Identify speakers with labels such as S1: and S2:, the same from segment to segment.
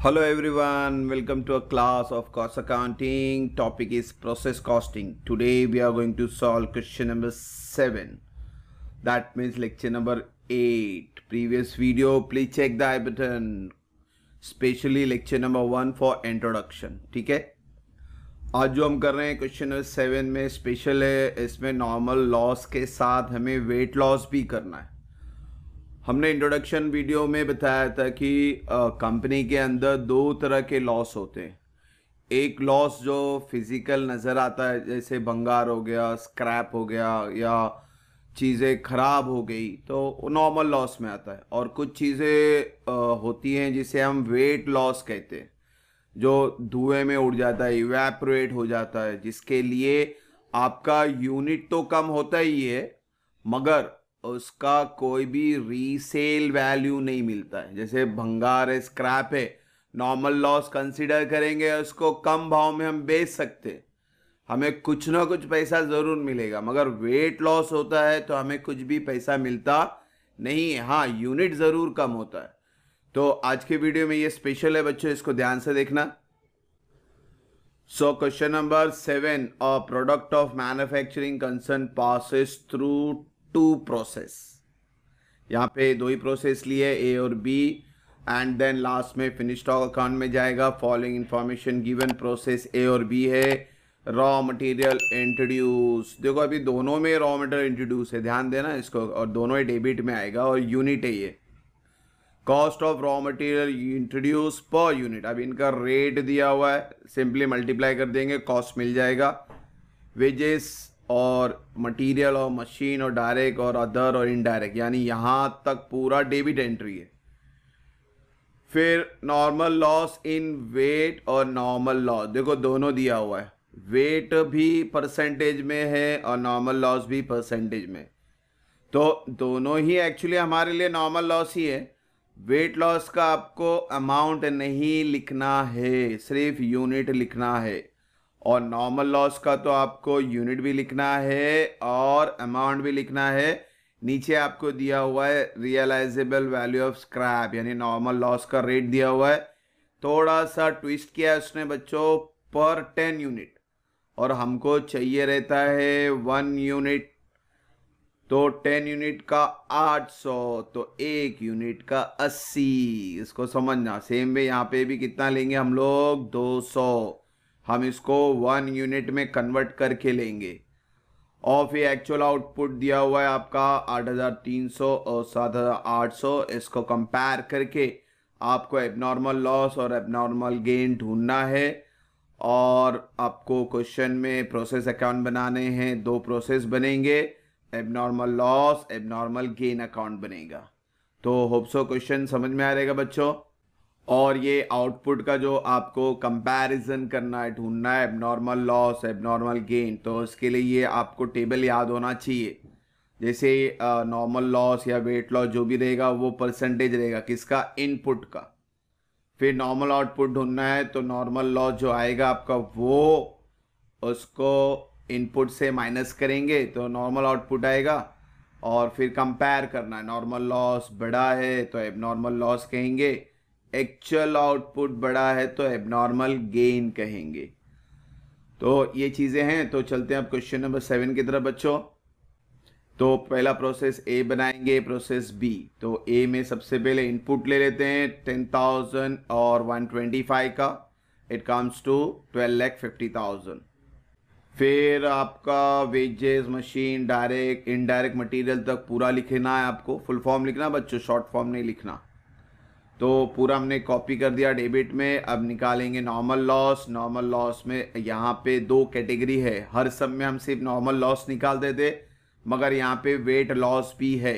S1: Hello everyone, welcome to a class of cost accounting. Topic is process costing. Today we are going to solve question number 7. That means lecture number 8. Previous video, please check the i button. Specially lecture number 1 for introduction. ठीक है आज जो हम कर रहे हैं question number seven में special है इसमें नॉर्मल लॉस के साथ हमें वेट लॉस भी करना है हमने इंट्रोडक्शन वीडियो में बताया था कि कंपनी के अंदर दो तरह के लॉस होते हैं एक लॉस जो फिजिकल नज़र आता है जैसे भंगार हो गया स्क्रैप हो गया या चीज़ें खराब हो गई तो नॉर्मल लॉस में आता है और कुछ चीज़ें होती हैं जिसे हम वेट लॉस कहते हैं जो धुएं में उड़ जाता है इवेपरेट हो जाता है जिसके लिए आपका यूनिट तो कम होता ही है मगर उसका कोई भी रीसेल वैल्यू नहीं मिलता है जैसे भंगार है स्क्रैप है नॉर्मल लॉस कंसिडर करेंगे उसको कम भाव में हम बेच सकते हमें कुछ ना कुछ पैसा ज़रूर मिलेगा मगर वेट लॉस होता है तो हमें कुछ भी पैसा मिलता नहीं है हाँ यूनिट ज़रूर कम होता है तो आज के वीडियो में ये स्पेशल है बच्चों इसको ध्यान से देखना so question number seven a product of manufacturing concern passes through two process यहाँ पे दो ही प्रोसेस लिए ए और बी एंड देन लास्ट में फिनिश स्टॉक अकाउंट में जाएगा following information given process A और बी है रॉ मटेरियल इंट्रोड्यूस देखो अभी दोनों में रॉ मटेरियल इंट्रोड्यूस है ध्यान देना इसको और दोनों ही डेबिट में आएगा और यूनिट है ये cost of raw material introduce per unit अब इनका रेट दिया हुआ है सिंपली मल्टीप्लाई कर देंगे कॉस्ट मिल जाएगा वेजेस और मटेरियल और मशीन और डायरेक्ट और अदर और इनडायरेक्ट यानी यहाँ तक पूरा डेबिट एंट्री है फिर नॉर्मल लॉस इन वेट और नॉर्मल लॉस देखो दोनों दिया हुआ है वेट भी परसेंटेज में है और नॉर्मल लॉस भी परसेंटेज में तो दोनों ही एक्चुअली हमारे लिए नॉर्मल लॉस ही है वेट लॉस का आपको अमाउंट नहीं लिखना है सिर्फ यूनिट लिखना है और नॉर्मल लॉस का तो आपको यूनिट भी लिखना है और अमाउंट भी लिखना है नीचे आपको दिया हुआ है रियलाइजेबल वैल्यू ऑफ स्क्रैप यानी नॉर्मल लॉस का रेट दिया हुआ है थोड़ा सा ट्विस्ट किया है उसने बच्चों पर टेन यूनिट और हमको चाहिए रहता है वन यूनिट तो टेन यूनिट का आठ सौ तो एक यूनिट का अस्सी इसको समझना सेम वे यहाँ पे भी कितना लेंगे हम लोग दो सौ हम इसको वन यूनिट में कन्वर्ट करके लेंगे ऑफ ये एक्चुअल आउटपुट दिया हुआ है आपका 8300 और 7800 इसको कंपेयर करके आपको एबनॉर्मल लॉस और एबनॉर्मल गेन ढूंढना है और आपको क्वेश्चन में प्रोसेस अकाउंट बनाने हैं दो प्रोसेस बनेंगे abnormal loss abnormal gain account बनेगा तो होप्सो क्वेश्चन समझ में आ रहेगा बच्चों और ये आउटपुट का जो आपको कंपैरिजन करना है ढूंढना है एबनॉर्मल लॉस एबनॉर्मल गेन तो उसके लिए ये आपको टेबल याद होना चाहिए जैसे नॉर्मल लॉस या वेट लॉस जो भी रहेगा वो परसेंटेज रहेगा किसका इनपुट का फिर नॉर्मल आउटपुट ढूंढना है तो नॉर्मल लॉस जो आएगा आपका वो उसको इनपुट से माइनस करेंगे तो नॉर्मल आउटपुट आएगा और फिर कंपेयर करना है नॉर्मल लॉस बड़ा है तो एब लॉस कहेंगे एक्चुअल आउटपुट बड़ा है तो एबनॉर्मल गेन कहेंगे तो ये चीज़ें हैं तो चलते हैं अब क्वेश्चन नंबर सेवन की तरफ बच्चों तो पहला प्रोसेस ए बनाएंगे प्रोसेस बी तो ए में सबसे पहले इनपुट ले लेते हैं टेन थाउजेंड और वन ट्वेंटी फाइव का it comes to twelve lakh fifty thousand फिर आपका wages machine direct indirect material तक पूरा लिखना है आपको फुल फॉर्म लिखना बच्चों शॉर्ट फॉर्म नहीं लिखना तो पूरा हमने कॉपी कर दिया डेबिट में अब निकालेंगे नॉर्मल लॉस नॉर्मल लॉस में यहाँ पे दो कैटेगरी है हर सब में हम सिर्फ नॉर्मल लॉस निकालते थे मगर यहाँ पे वेट लॉस भी है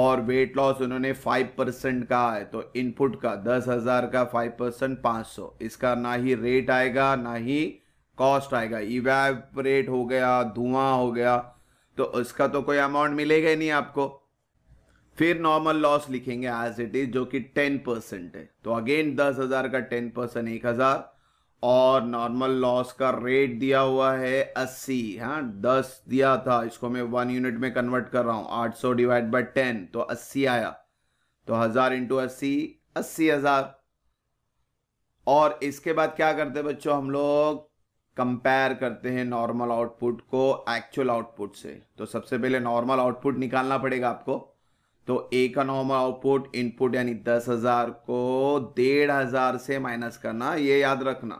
S1: और वेट लॉस उन्होंने फाइव परसेंट का है तो इनपुट का दस हज़ार का फाइव परसेंट पाँच सौ इसका ना ही रेट आएगा ना ही कॉस्ट आएगा इवेपरेट हो गया धुआं हो गया तो उसका तो कोई अमाउंट मिलेगा ही नहीं आपको फिर नॉर्मल लॉस लिखेंगे एज इट इज जो कि टेन परसेंट है तो अगेन दस हजार का टेन परसेंट एक हजार और नॉर्मल लॉस का रेट दिया हुआ है अस्सी हाँ दस दिया था इसको मैं वन यूनिट में कन्वर्ट कर रहा हूं आठ सौ डिवाइड बाई टेन तो अस्सी आया तो हजार इंटू अस्सी अस्सी हजार और इसके बाद क्या करते हैं बच्चों हम लोग कंपेयर करते हैं नॉर्मल आउटपुट को एक्चुअल आउटपुट से तो सबसे पहले नॉर्मल आउटपुट निकालना पड़ेगा आपको तो ए का नॉर्मल आउटपुट इनपुट यानी दस हजार को डेढ़ हजार से माइनस करना ये याद रखना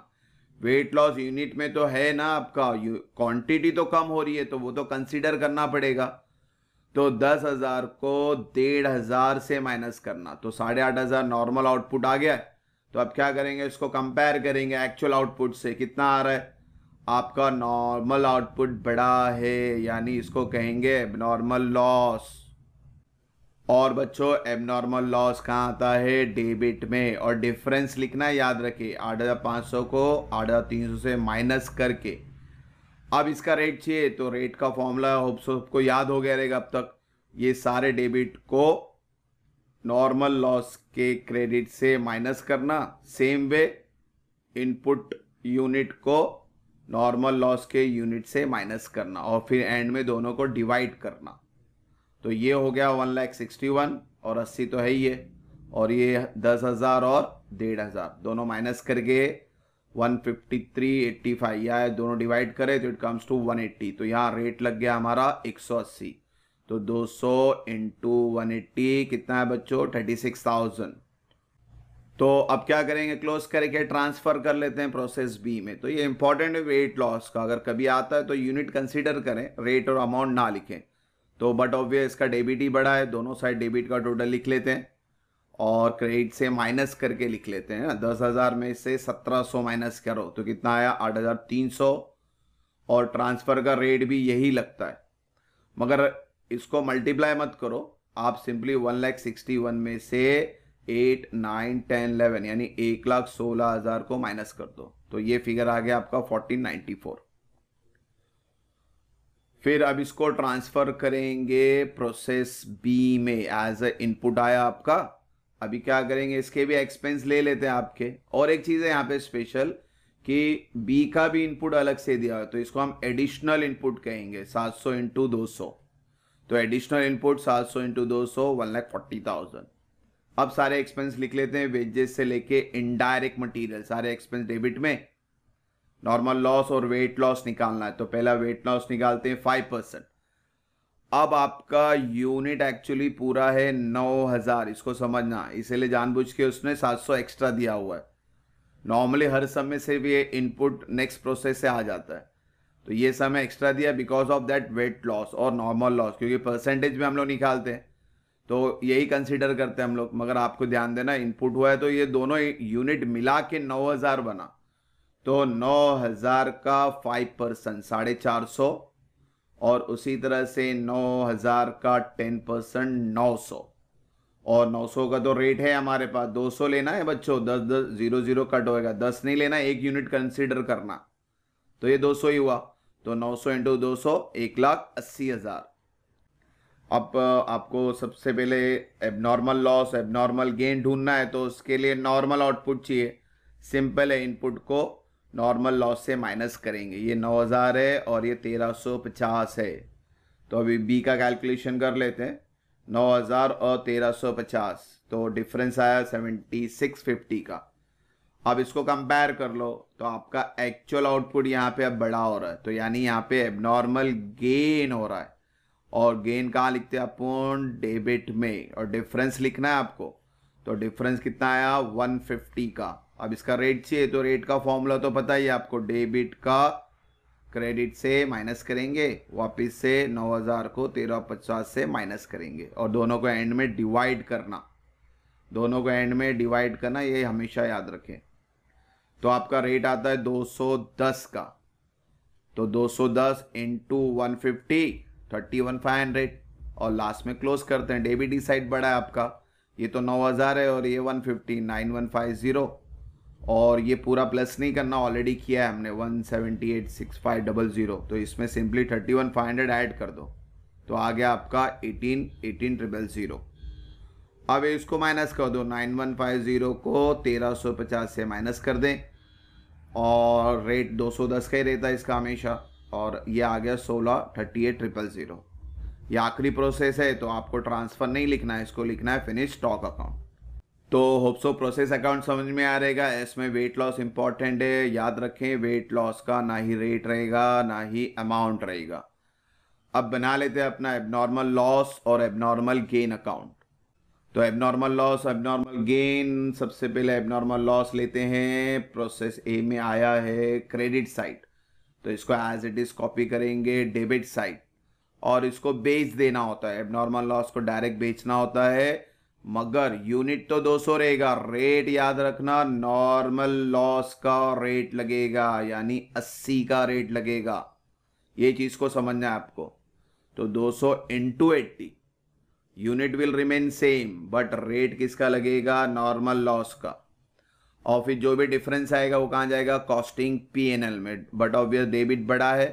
S1: वेट लॉस यूनिट में तो है ना आपका क्वांटिटी तो कम हो रही है तो वो तो कंसीडर करना पड़ेगा तो दस हजार को डेढ़ हजार से माइनस करना तो साढ़े आठ हजार नॉर्मल आउटपुट आ गया है तो अब क्या करेंगे इसको कंपेयर करेंगे एक्चुअल आउटपुट से कितना आ रहा है आपका नॉर्मल आउटपुट बड़ा है यानी इसको कहेंगे नॉर्मल लॉस और बच्चों एबनॉर्मल लॉस कहाँ आता है डेबिट में और डिफरेंस लिखना याद रखिए आठ हज़ार पाँच सौ को आठ हज़ार तीन सौ से माइनस करके अब इसका रेट चाहिए तो रेट का फॉर्मूला होप सो सबको याद हो गया रहेगा अब तक ये सारे डेबिट को नॉर्मल लॉस के क्रेडिट से माइनस करना सेम वे इनपुट यूनिट को नॉर्मल लॉस के यूनिट से माइनस करना और फिर एंड में दोनों को डिवाइड करना तो ये हो गया वन लाख सिक्सटी वन और अस्सी तो है ही है और ये दस हज़ार और डेढ़ हज़ार दोनों माइनस करके one fifty three eighty five या दोनों डिवाइड करें तो it comes to one eighty तो यहाँ रेट लग गया हमारा एक सौ अस्सी तो दो सौ इंटू वन एट्टी कितना है बच्चों थर्टी सिक्स थाउजेंड तो अब क्या करेंगे क्लोज करके ट्रांसफर कर लेते हैं प्रोसेस बी में तो ये इंपॉर्टेंट है वेट लॉस का अगर कभी आता है तो यूनिट कंसीडर करें रेट और अमाउंट ना लिखें तो बट ऑब्वियस इसका डेबिट ही बड़ा है दोनों साइड डेबिट का टोटल लिख लेते हैं और क्रेडिट से माइनस करके लिख लेते हैं दस हज़ार में से सत्रह सौ माइनस करो तो कितना आया आठ हज़ार तीन सौ और ट्रांसफ़र का रेट भी यही लगता है मगर इसको मल्टीप्लाई मत करो आप simply one lakh sixty one में से एट नाइन टेन इलेवन यानी एक लाख सोलह हज़ार को माइनस कर दो तो ये फिगर आ गया आपका फोर्टीन नाइन्टी फोर फिर अब इसको ट्रांसफर करेंगे प्रोसेस बी में एज अ इनपुट आया आपका अभी क्या करेंगे इसके भी एक्सपेंस ले लेते हैं आपके और एक चीज़ है यहाँ पे स्पेशल कि बी का भी इनपुट अलग से दिया है तो इसको हम एडिशनल इनपुट कहेंगे 700 सौ इंटू दो तो एडिशनल इनपुट 700 सौ इंटू दो सौ वन फोर्टी थाउजेंड अब सारे एक्सपेंस लिख लेते हैं वेजेस से लेके इनडायरेक्ट मटेरियल सारे एक्सपेंस डेबिट में नॉर्मल लॉस और वेट लॉस निकालना है तो पहला वेट लॉस निकालते हैं फाइव परसेंट अब आपका यूनिट एक्चुअली पूरा है नौ हजार इसको समझना इसलिए जानबूझ के उसने सात सौ एक्स्ट्रा दिया हुआ है नॉर्मली हर समय से भी ये इनपुट नेक्स्ट प्रोसेस से आ जाता है तो ये समय एक्स्ट्रा दिया because of that weight loss और नॉर्मल लॉस क्योंकि परसेंटेज में हम लोग निकालते हैं तो यही कंसिडर करते हैं हम लोग मगर आपको ध्यान देना इनपुट हुआ है तो ये दोनों यूनिट मिला के नौ हज़ार बना तो नौ हजार का फाइव परसेंट साढ़े चार सौ और उसी तरह से नौ हजार का टेन परसेंट नौ सौ और नौ सौ का तो रेट है हमारे पास दो सौ लेना है बच्चों दस दस जीरो जीरो कट होएगा दस नहीं लेना एक यूनिट कंसिडर करना तो ये दो सौ ही हुआ तो नौ सौ इंटू दो सौ एक लाख अस्सी हजार अब आपको सबसे पहले एबनॉर्मल लॉस एबनॉर्मल गेन ढूंढना है तो उसके लिए नॉर्मल आउटपुट चाहिए सिंपल है इनपुट को नॉर्मल लॉस से माइनस करेंगे ये 9000 है और ये 1350 है तो अभी बी का कैलकुलेशन कर लेते हैं 9000 और 1350 तो डिफरेंस आया 7650 का अब इसको कंपेयर कर लो तो आपका एक्चुअल आउटपुट यहाँ पे अब बड़ा हो रहा है तो यानी यहाँ पे एबनॉर्मल गेन हो रहा है और गेन कहाँ लिखते हैं अपन डेबिट में और डिफरेंस लिखना है आपको तो डिफरेंस कितना आया 150 का अब इसका रेट चाहिए तो रेट का फॉर्मूला तो पता ही आपको डेबिट का क्रेडिट से माइनस करेंगे वापस से 9000 को 1350 से माइनस करेंगे और दोनों को एंड में डिवाइड करना दोनों को एंड में डिवाइड करना ये हमेशा याद रखें तो आपका रेट आता है 210 का तो 210 into one fifty thirty one five hundred और लास्ट में क्लोज करते हैं डेबिट ही साइड बड़ा है आपका ये तो 9000 है और ये 150 9150 और ये पूरा प्लस नहीं करना ऑलरेडी किया है हमने one seventy eight six five double zero तो इसमें simply thirty one five hundred add कर दो तो आ गया आपका एटीन एटीन ट्रिपल ज़ीरो अब इसको माइनस कर दो नाइन वन फाइव ज़ीरो को तेरह सौ पचास से माइनस कर दें और रेट दो सौ दस का ही रहता है इसका हमेशा और ये आ गया सोलह थर्टी एट ट्रिपल ज़ीरो ये आखिरी प्रोसेस है तो आपको ट्रांसफ़र नहीं लिखना है इसको लिखना है फिनिश स्टॉक अकाउंट तो होप्सो प्रोसेस अकाउंट समझ में आ रहेगा इसमें वेट लॉस इंपॉर्टेंट है याद रखें वेट लॉस का ना ही रेट रहेगा ना ही अमाउंट रहेगा अब बना लेते हैं अपना एबनॉर्मल लॉस और एबनॉर्मल गेन अकाउंट तो एबनॉर्मल लॉस एबनॉर्मल गेन सबसे पहले एबनॉर्मल लॉस लेते हैं प्रोसेस ए में आया है क्रेडिट साइड तो इसको एज इट इज कॉपी करेंगे डेबिट साइड और इसको बेच देना होता है एबनॉर्मल लॉस को डायरेक्ट बेचना होता है मगर यूनिट तो 200 रहेगा रेट याद रखना नॉर्मल लॉस का रेट लगेगा यानी 80 का रेट लगेगा ये चीज को समझना है आपको तो 200 सौ into eighty unit will remain same but rate किसका लगेगा नॉर्मल लॉस का और फिर जो भी डिफरेंस आएगा वो कहाँ जाएगा कॉस्टिंग पीएनएल में बट ऑब्वियस डेबिट बड़ा है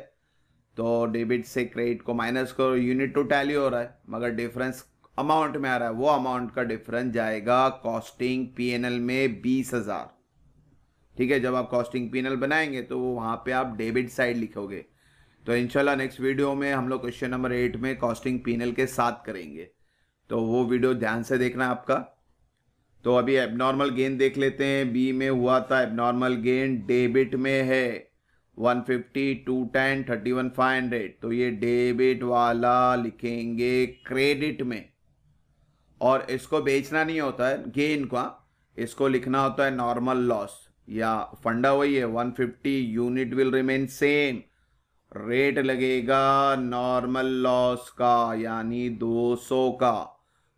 S1: तो डेबिट से क्रेडिट को माइनस करो यूनिट टू टैली हो रहा है मगर डिफरेंस अमाउंट में आ रहा है वो अमाउंट का डिफरेंस जाएगा कॉस्टिंग पीएनएल में बीस हजार ठीक है जब आप कॉस्टिंग पीएनएल बनाएंगे तो वो वहाँ पे आप डेबिट साइड लिखोगे तो इंशाल्लाह नेक्स्ट वीडियो में हम लोग क्वेश्चन नंबर एट में कॉस्टिंग पीएनएल के साथ करेंगे तो वो वीडियो ध्यान से देखना आपका तो अभी एबनॉर्मल गेन देख लेते हैं बी में हुआ था एबनॉर्मल गेन डेबिट में है 150, वन फाइव हंड्रेड तो ये डेबिट वाला लिखेंगे क्रेडिट में और इसको बेचना नहीं होता है गेन का इसको लिखना होता है नॉर्मल लॉस या फंडा वही है 150 unit will remain same rate लगेगा नॉर्मल लॉस का यानी 200 का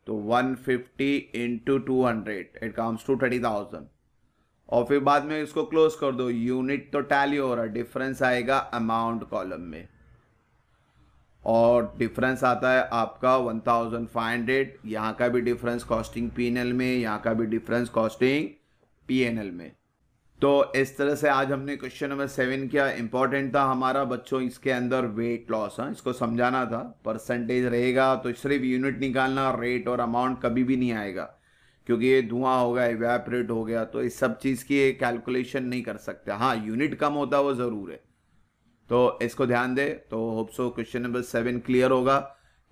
S1: तो 150 fifty into two hundred it comes to thirty thousand और फिर बाद में इसको क्लोज कर दो यूनिट तो टैली हो रहा है डिफरेंस आएगा अमाउंट कॉलम में और डिफरेंस आता है आपका 1500 यहाँ का भी डिफरेंस कॉस्टिंग पी में यहाँ का भी डिफरेंस कॉस्टिंग पी में तो इस तरह से आज हमने क्वेश्चन नंबर सेवन किया इंपॉर्टेंट था हमारा बच्चों इसके अंदर वेट लॉस है इसको समझाना था परसेंटेज रहेगा तो सिर्फ यूनिट निकालना रेट और अमाउंट कभी भी नहीं आएगा क्योंकि ये धुआं होगा इवेपरेट हो गया तो इस सब चीज़ की कैलकुलेशन नहीं कर सकते हाँ यूनिट कम होता वो ज़रूर है तो इसको ध्यान दे तो hope so question number seven clear होगा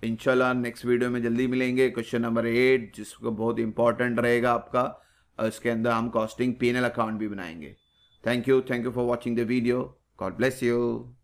S1: इनशाला नेक्स्ट वीडियो में जल्दी मिलेंगे क्वेश्चन नंबर एट जिसको बहुत इंपॉर्टेंट रहेगा आपका उसके अंदर हम कॉस्टिंग पी अकाउंट भी बनाएंगे thank you thank you for watching the video God bless you